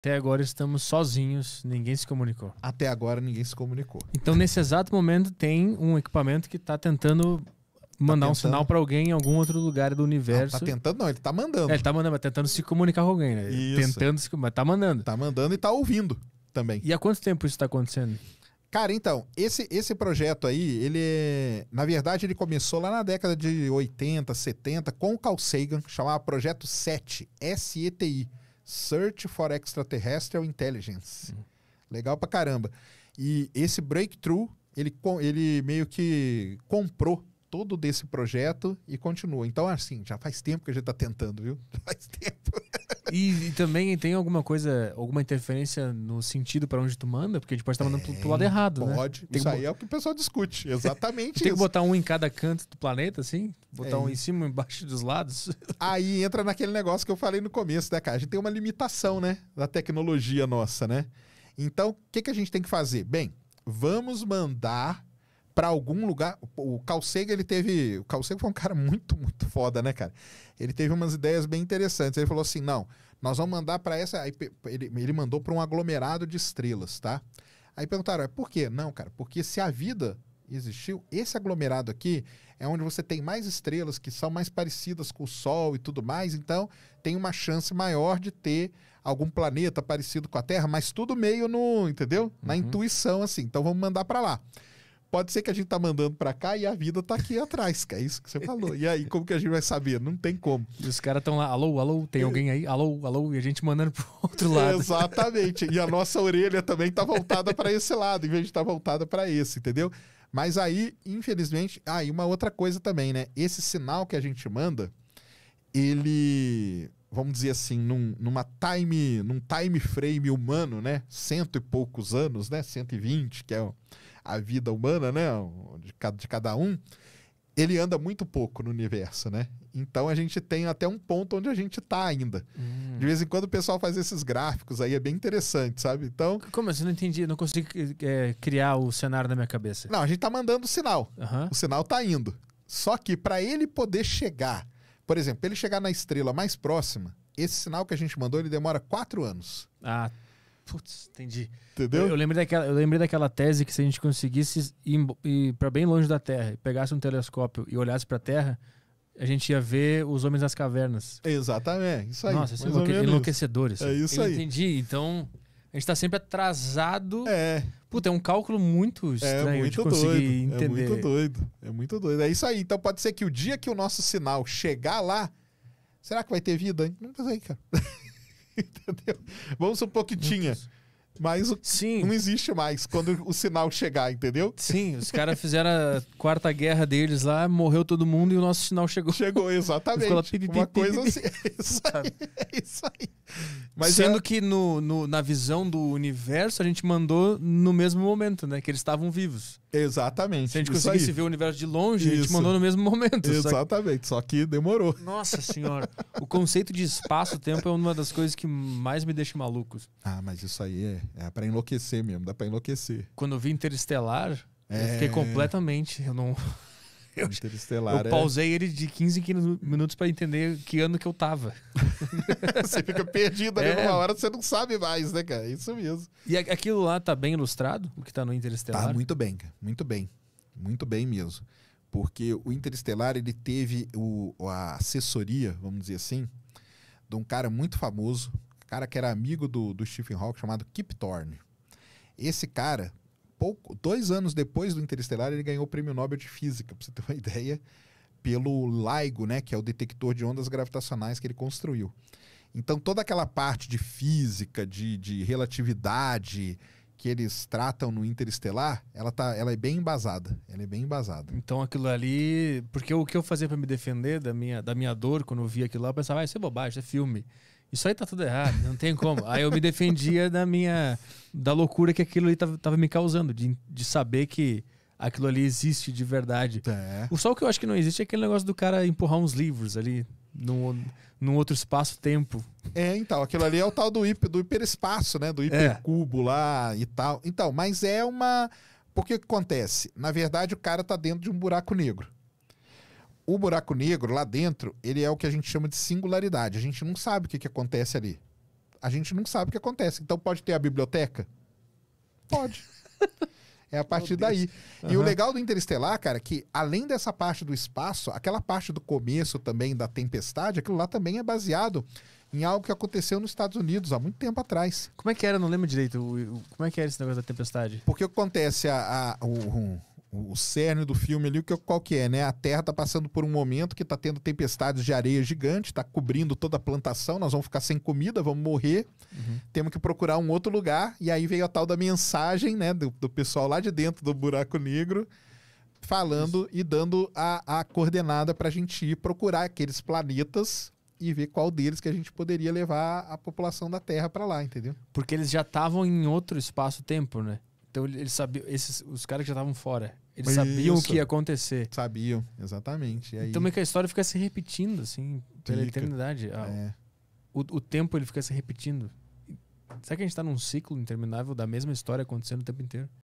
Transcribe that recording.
Até agora estamos sozinhos, ninguém se comunicou. Até agora ninguém se comunicou. Então, nesse exato momento, tem um equipamento que está tentando tá mandar tentando... um sinal para alguém em algum outro lugar do universo. Não, tá tentando não, ele tá mandando. É, ele tá mandando, mas tentando se comunicar com alguém, né? Isso. Tentando se, mas tá mandando. Tá mandando e tá ouvindo também. E há quanto tempo isso está acontecendo? Cara, então, esse, esse projeto aí, ele é, na verdade ele começou lá na década de 80, 70 com o Carl Sagan, chamava Projeto 7, S E T I Search for Extraterrestrial Intelligence. Uhum. Legal pra caramba. E esse breakthrough, ele, ele meio que comprou todo desse projeto e continua. Então, assim, já faz tempo que a gente está tentando, viu? faz tempo. E, e, também tem alguma coisa, alguma interferência no sentido para onde tu manda? Porque tipo, a gente pode tá estar mandando pro, pro lado errado, pode. né? Pode. Isso aí é o que o pessoal discute. Exatamente Tem isso. que botar um em cada canto do planeta, assim? Botar é. um em cima, embaixo dos lados? Aí entra naquele negócio que eu falei no começo, né, cara? A gente tem uma limitação, né? Da tecnologia nossa, né? Então, o que, que a gente tem que fazer? Bem, vamos mandar para algum lugar. O Calcega, ele teve. O Calcego foi um cara muito, muito foda, né, cara? Ele teve umas ideias bem interessantes. Ele falou assim: não, nós vamos mandar para essa. Aí, ele, ele mandou para um aglomerado de estrelas, tá? Aí perguntaram: é por quê? Não, cara, porque se a vida existiu, esse aglomerado aqui é onde você tem mais estrelas que são mais parecidas com o Sol e tudo mais, então tem uma chance maior de ter algum planeta parecido com a Terra, mas tudo meio no, entendeu? Na uhum. intuição, assim. Então vamos mandar para lá pode ser que a gente tá mandando para cá e a vida tá aqui atrás, que é isso que você falou. E aí, como que a gente vai saber? Não tem como. E os caras estão lá, alô, alô, tem alguém aí? Alô, alô, e a gente mandando pro outro lado. Exatamente. E a nossa orelha também tá voltada para esse lado, em vez de estar tá voltada para esse, entendeu? Mas aí, infelizmente, aí ah, uma outra coisa também, né? Esse sinal que a gente manda, ele vamos dizer assim, num, numa time, num time frame humano, né? Cento e poucos anos, né? 120, que é a vida humana, né? De cada, de cada um, ele anda muito pouco no universo, né? Então a gente tem até um ponto onde a gente tá ainda. Hum. De vez em quando o pessoal faz esses gráficos aí, é bem interessante, sabe? Então. Como assim? Não entendi, não consegui é, criar o cenário na minha cabeça. Não, a gente tá mandando o sinal. Uhum. O sinal tá indo. Só que para ele poder chegar por exemplo, ele chegar na estrela mais próxima, esse sinal que a gente mandou, ele demora quatro anos. Ah, Putz, entendi. Entendeu? Eu, eu, lembrei daquela, eu lembrei daquela tese que se a gente conseguisse ir, ir para bem longe da Terra, pegasse um telescópio e olhasse para a Terra, a gente ia ver os homens nas cavernas. Exatamente, isso aí. Nossa, isso é enlouque, enlouquecedor. Isso. É isso eu aí. Entendi, então. A gente tá sempre atrasado. É. Puta, é um cálculo muito é estranho é muito doido, entender. É muito doido. É muito doido. É isso aí. Então pode ser que o dia que o nosso sinal chegar lá, será que vai ter vida? Não sei, cara. Entendeu? Vamos supor que tinha. Mas o, Sim. não existe mais quando o sinal chegar, entendeu? Sim, os caras fizeram a quarta guerra deles lá, morreu todo mundo e o nosso sinal chegou. Chegou, exatamente. Ficou lá, pipi, Uma coisa assim. isso aí. É isso aí. Mas Sendo é... que no, no, na visão do universo, a gente mandou no mesmo momento, né? Que eles estavam vivos. Exatamente. Se a gente conseguisse ver o universo de longe, Isso. a gente mandou no mesmo momento. Exatamente, só que, só que demorou. Nossa senhora. o conceito de espaço-tempo é uma das coisas que mais me deixa maluco. Ah, mas isso aí é, é para enlouquecer mesmo, dá para enlouquecer. Quando eu vi Interestelar, é... eu fiquei é. completamente. Eu não. Interestelar. Eu é. pausei é... ele de 15 em 15 minutos para entender que ano que eu tava. você fica perdido ali é. numa hora, você não sabe mais, né, cara? Isso mesmo. E aquilo lá tá bem ilustrado, o que tá no Interestelar? Tá muito bem, muito bem. Muito bem mesmo. Porque o Interestelar, ele teve o, a assessoria, vamos dizer assim, de um cara muito famoso, cara que era amigo do, do Stephen Hawking, chamado Kip Thorne. Esse cara pouco, dois anos depois do Interestelar, ele ganhou o Prêmio Nobel de Física, para você ter uma ideia, pelo LIGO, né, que é o detector de ondas gravitacionais que ele construiu. Então, toda aquela parte de física, de, de relatividade que eles tratam no Interestelar, ela, tá, ela é bem embasada. Ela é bem embasada. Então, aquilo ali. Porque o que eu fazia para me defender da minha, da minha dor quando eu via aquilo lá, eu pensava, ah, isso é bobagem, isso é filme. Isso aí tá tudo errado, não tem como. aí eu me defendia da minha. da loucura que aquilo ali tava, tava me causando, de, de saber que aquilo ali existe de verdade. É. O só o que eu acho que não existe é aquele negócio do cara empurrar uns livros ali num, num outro espaço-tempo. É, então, aquilo ali é o tal do, hiper, do hiperespaço, né? Do é. hipercubo é. lá e tal. Então, mas é uma. Porque o que acontece? Na verdade, o cara tá dentro de um buraco negro o buraco negro lá dentro, ele é o que a gente chama de singularidade. A gente não sabe o que, que acontece ali. A gente não sabe o que acontece. Então pode ter a biblioteca? Pode. É a partir daí. Uhum. E o legal do Interestelar, cara, é que além dessa parte do espaço, aquela parte do começo também da tempestade, aquilo lá também é baseado em algo que aconteceu nos Estados Unidos há muito tempo atrás. Como é que era? Não lembro direito. como é que era esse negócio da tempestade? Porque acontece a, a o, o cerne do filme ali, que, qual que é, né? A Terra está passando por um momento que está tendo tempestades de areia gigante, está cobrindo toda a plantação, nós vamos ficar sem comida, vamos morrer, uhum. temos que procurar um outro lugar, e aí veio a tal da mensagem, né, do, do pessoal lá de dentro do buraco negro, falando Isso. e dando a, a coordenada para a gente ir procurar aqueles planetas e ver qual deles que a gente poderia levar a população da Terra para lá, entendeu? Porque eles já estavam em outro espaço-tempo, né? Então eles sabiam, esses, os caras que já estavam fora, eles Isso. sabiam o que ia acontecer. Sabiam, exatamente. Aí... Então meio que a história fica se repetindo, assim, pela fica. eternidade. Ah, é. o, o tempo ele fica se repetindo. Será que a gente está num ciclo interminável da mesma história acontecendo o tempo inteiro?